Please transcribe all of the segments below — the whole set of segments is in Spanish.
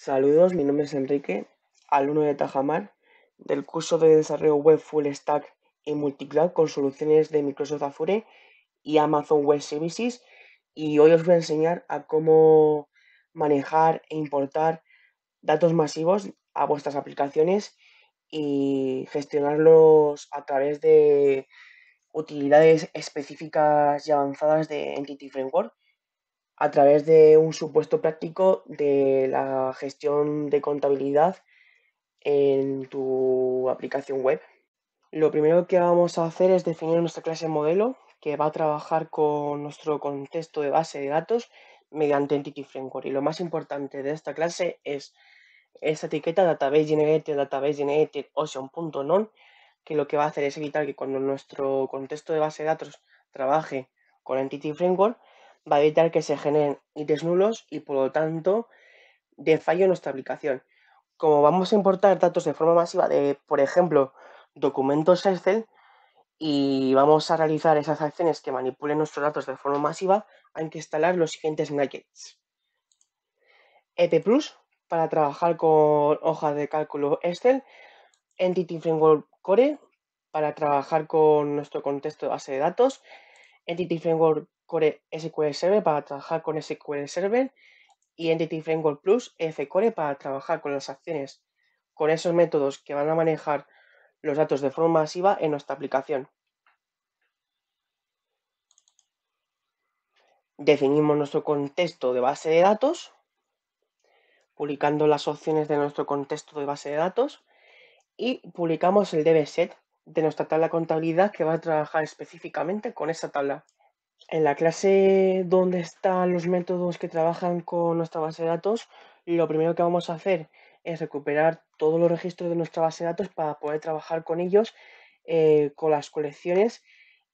Saludos, mi nombre es Enrique, alumno de Tajamar del curso de desarrollo web Full Stack y Multicloud con soluciones de Microsoft Azure y Amazon Web Services y hoy os voy a enseñar a cómo manejar e importar datos masivos a vuestras aplicaciones y gestionarlos a través de utilidades específicas y avanzadas de Entity Framework a través de un supuesto práctico de la gestión de contabilidad en tu aplicación web. Lo primero que vamos a hacer es definir nuestra clase modelo que va a trabajar con nuestro contexto de base de datos mediante Entity Framework. Y lo más importante de esta clase es esta etiqueta database generated, database generated ocean.non, que lo que va a hacer es evitar que cuando nuestro contexto de base de datos trabaje con Entity Framework, va a evitar que se generen ítems nulos y por lo tanto de fallo en nuestra aplicación. Como vamos a importar datos de forma masiva de, por ejemplo, documentos Excel y vamos a realizar esas acciones que manipulen nuestros datos de forma masiva, hay que instalar los siguientes nuggets. EP Plus para trabajar con hojas de cálculo Excel, Entity Framework Core para trabajar con nuestro contexto de base de datos, Entity Framework Core SQL Server para trabajar con SQL Server y Entity Framework Plus F-Core para trabajar con las acciones, con esos métodos que van a manejar los datos de forma masiva en nuestra aplicación. Definimos nuestro contexto de base de datos, publicando las opciones de nuestro contexto de base de datos y publicamos el DBSet de nuestra tabla de contabilidad que va a trabajar específicamente con esa tabla en la clase donde están los métodos que trabajan con nuestra base de datos, lo primero que vamos a hacer es recuperar todos los registros de nuestra base de datos para poder trabajar con ellos, eh, con las colecciones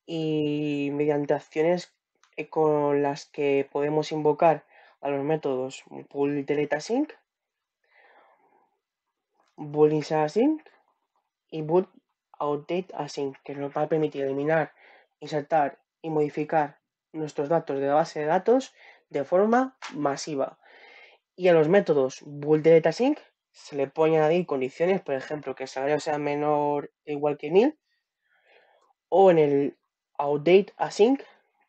y mediante acciones eh, con las que podemos invocar a los métodos pull delete async, bull insert y bull update, async, que nos va a permitir eliminar, insertar y modificar nuestros datos de la base de datos de forma masiva. Y a los métodos bulk se le pueden añadir condiciones, por ejemplo, que el salario sea menor o igual que 1000. O en el Outdate Async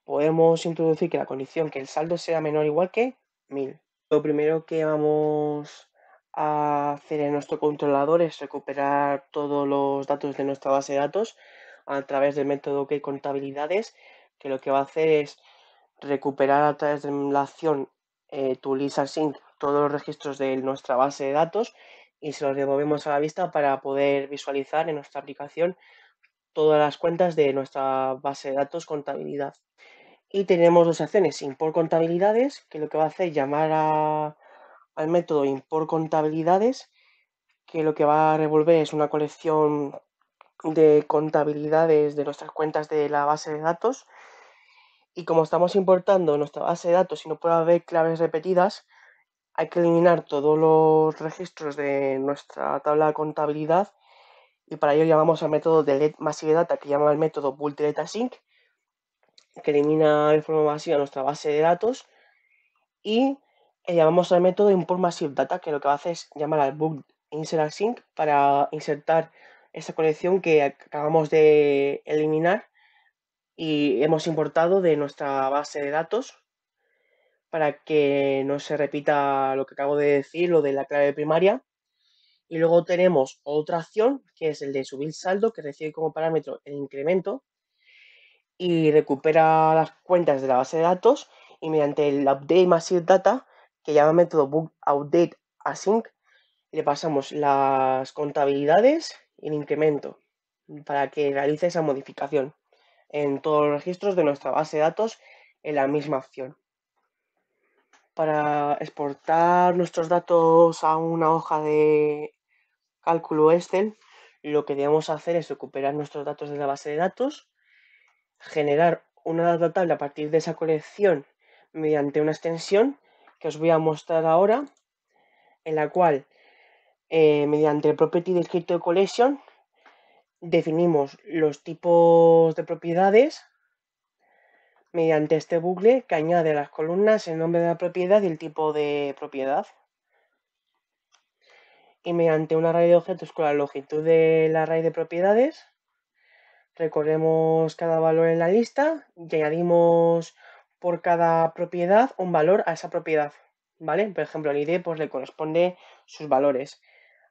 podemos introducir que la condición que el saldo sea menor o igual que 1000. Lo primero que vamos a hacer en nuestro controlador es recuperar todos los datos de nuestra base de datos a través del método que contabilidades que lo que va a hacer es recuperar a través de la acción eh, tu Sync todos los registros de nuestra base de datos y se los devolvemos a la vista para poder visualizar en nuestra aplicación todas las cuentas de nuestra base de datos contabilidad. Y tenemos dos acciones, import contabilidades, que lo que va a hacer es llamar al método import contabilidades, que lo que va a revolver es una colección de contabilidades de nuestras cuentas de la base de datos y como estamos importando nuestra base de datos y no puede haber claves repetidas, hay que eliminar todos los registros de nuestra tabla de contabilidad y para ello llamamos al método delete massive data que llama el método bull delete que elimina de forma masiva nuestra base de datos y llamamos al método import data que lo que va a hacer es llamar al book insert para insertar esa colección que acabamos de eliminar y hemos importado de nuestra base de datos para que no se repita lo que acabo de decir, lo de la clave primaria. Y luego tenemos otra acción, que es el de subir saldo, que recibe como parámetro el incremento y recupera las cuentas de la base de datos y mediante el update data, que llama método book update async, le pasamos las contabilidades y el incremento para que realice esa modificación en todos los registros de nuestra base de datos en la misma opción. Para exportar nuestros datos a una hoja de cálculo Excel, lo que debemos hacer es recuperar nuestros datos de la base de datos, generar una data table a partir de esa colección mediante una extensión que os voy a mostrar ahora, en la cual eh, mediante el property de de collection definimos los tipos de propiedades mediante este bucle que añade las columnas el nombre de la propiedad y el tipo de propiedad. Y mediante una array de objetos con la longitud del array de propiedades, recorremos cada valor en la lista y añadimos por cada propiedad un valor a esa propiedad. ¿Vale? Por ejemplo, al ID pues, le corresponde sus valores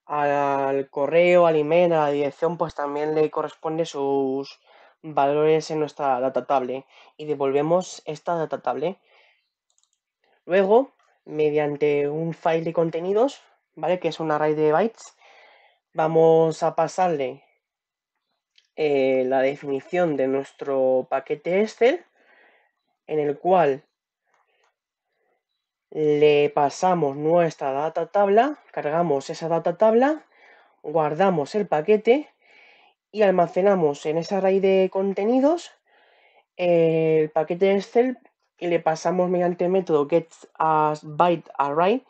al correo, al email, a la dirección, pues también le corresponde sus valores en nuestra data table y devolvemos esta data table. Luego, mediante un file de contenidos, ¿vale? Que es un array de bytes, vamos a pasarle eh, la definición de nuestro paquete Excel, en el cual le pasamos nuestra data tabla, cargamos esa data tabla, guardamos el paquete y almacenamos en esa array de contenidos eh, el paquete de Excel y le pasamos mediante el método getAsByteArray byte array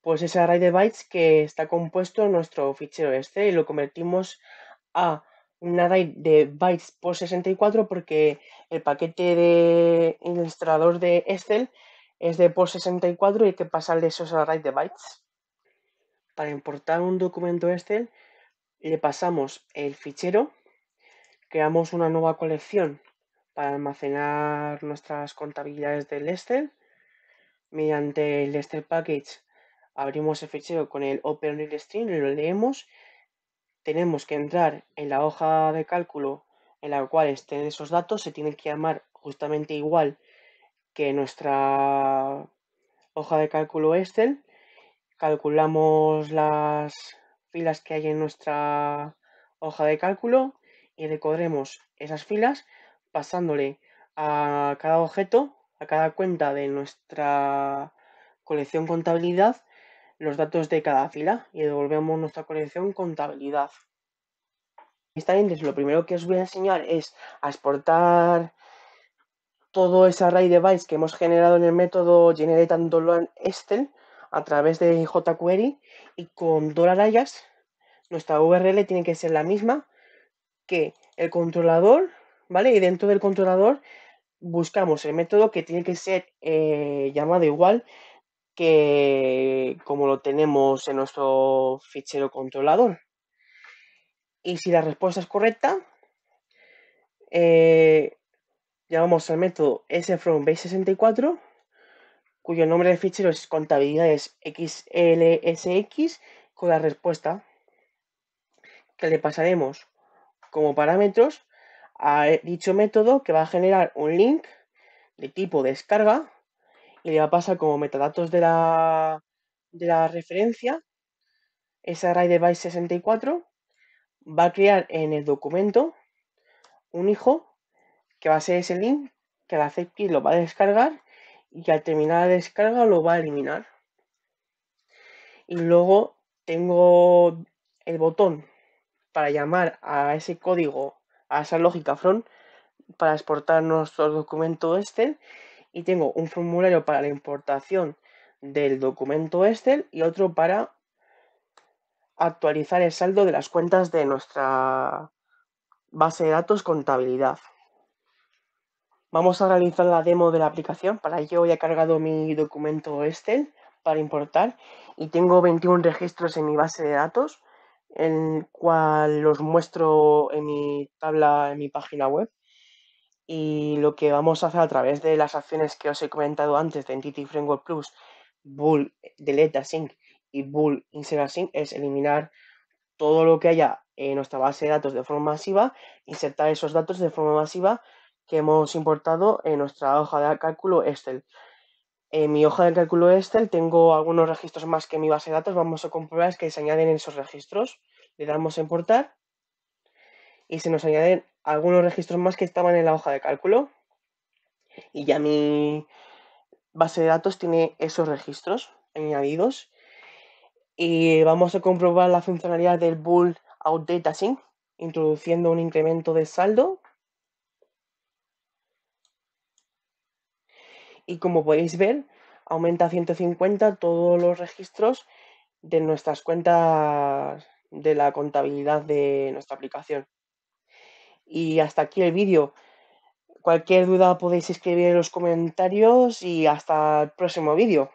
pues ese array de bytes que está compuesto en nuestro fichero Excel y lo convertimos a un array de bytes por 64 porque el paquete de ilustrador de Excel es de por 64 y hay que pasarle esos arrays de bytes. Para importar un documento Excel le pasamos el fichero, creamos una nueva colección para almacenar nuestras contabilidades del Excel. Mediante el Excel Package abrimos el fichero con el Open y y lo leemos. Tenemos que entrar en la hoja de cálculo en la cual estén esos datos, se tienen que llamar justamente igual nuestra hoja de cálculo Excel calculamos las filas que hay en nuestra hoja de cálculo y recorremos esas filas pasándole a cada objeto, a cada cuenta de nuestra colección contabilidad, los datos de cada fila y devolvemos nuestra colección contabilidad. Esta lo primero que os voy a enseñar es a exportar todo ese array de bytes que hemos generado en el método generate and $estel a través de jQuery y con $ayas nuestra URL tiene que ser la misma que el controlador, ¿vale? Y dentro del controlador buscamos el método que tiene que ser eh, llamado igual que como lo tenemos en nuestro fichero controlador. Y si la respuesta es correcta, eh, llamamos al método sfrombase64, cuyo nombre de fichero es contabilidades xlsx con la respuesta que le pasaremos como parámetros a dicho método que va a generar un link de tipo descarga y le va a pasar como metadatos de la, de la referencia esa array 64 va a crear en el documento un hijo que va a ser ese link que la y lo va a descargar y que al terminar la descarga lo va a eliminar. Y luego tengo el botón para llamar a ese código, a esa lógica front, para exportar nuestro documento Excel. Y tengo un formulario para la importación del documento Excel y otro para actualizar el saldo de las cuentas de nuestra base de datos contabilidad. Vamos a realizar la demo de la aplicación. Para ello ya he cargado mi documento Excel este para importar y tengo 21 registros en mi base de datos, el cual los muestro en mi tabla, en mi página web. Y lo que vamos a hacer a través de las acciones que os he comentado antes de Entity Framework Plus, Bull Delete Async y Bull Insert Async es eliminar todo lo que haya en nuestra base de datos de forma masiva, insertar esos datos de forma masiva que hemos importado en nuestra hoja de cálculo Excel. En mi hoja de cálculo Excel tengo algunos registros más que en mi base de datos. Vamos a comprobar que se añaden esos registros. Le damos a importar y se nos añaden algunos registros más que estaban en la hoja de cálculo. Y ya mi base de datos tiene esos registros añadidos. Y vamos a comprobar la funcionalidad del Bull Out Data Sync, introduciendo un incremento de saldo y como podéis ver aumenta a 150 todos los registros de nuestras cuentas de la contabilidad de nuestra aplicación. Y hasta aquí el vídeo. Cualquier duda podéis escribir en los comentarios y hasta el próximo vídeo.